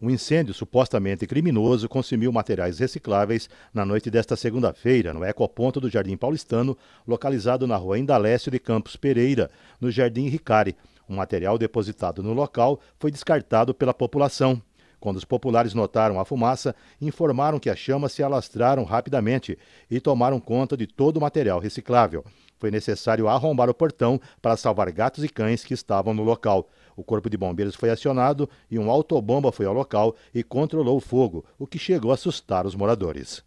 Um incêndio supostamente criminoso consumiu materiais recicláveis na noite desta segunda-feira, no ecoponto do Jardim Paulistano, localizado na rua Indalécio de Campos Pereira, no Jardim Ricari. O material depositado no local foi descartado pela população. Quando os populares notaram a fumaça, informaram que as chamas se alastraram rapidamente e tomaram conta de todo o material reciclável foi necessário arrombar o portão para salvar gatos e cães que estavam no local. O Corpo de Bombeiros foi acionado e um autobomba foi ao local e controlou o fogo, o que chegou a assustar os moradores.